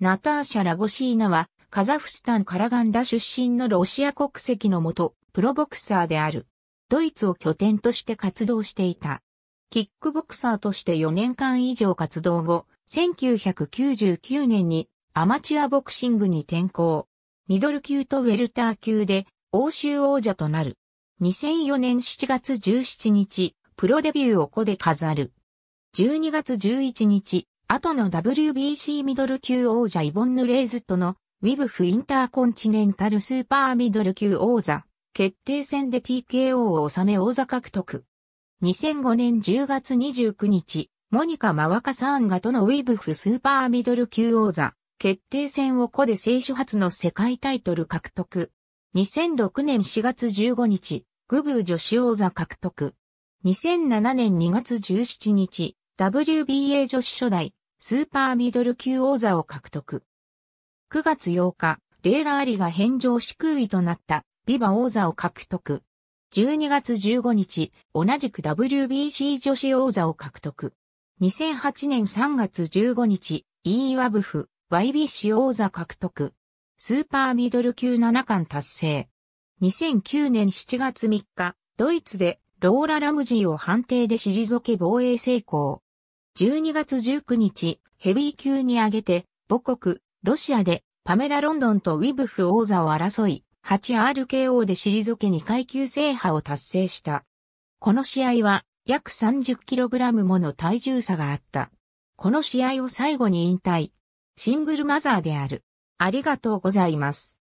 ナターシャ・ラゴシーナは、カザフスタン・カラガンダ出身のロシア国籍のもと、プロボクサーである。ドイツを拠点として活動していた。キックボクサーとして4年間以上活動後、1999年にアマチュアボクシングに転向。ミドル級とウェルター級で欧州王者となる。2004年7月17日、プロデビューを子で飾る。12月11日、後の WBC ミドル級王者イボンヌ・レイズとのウィブフ・インターコンチネンタルスーパーミドル級王座決定戦で TKO を収め王座獲得。2005年10月29日、モニカ・マワカサーンガとのウィブフスーパーミドル級王座決定戦をこで選手初の世界タイトル獲得。2006年4月15日、グブー女子王座獲得。2007年2月17日、WBA 女子初代、スーパーミドル級王座を獲得。9月8日、レーラアリが返上し空位となった、ビバ王座を獲得。12月15日、同じく WBC 女子王座を獲得。2008年3月15日、イーワブフ、YBC 王座獲得。スーパーミドル級7冠達成。2009年7月3日、ドイツでローラ・ラムジーを判定で退け防衛成功。12月19日、ヘビー級に挙げて、母国、ロシアで、パメラ・ロンドンとウィブフ王座を争い、8RKO で退け2階級制覇を達成した。この試合は、約 30kg もの体重差があった。この試合を最後に引退。シングルマザーである。ありがとうございます。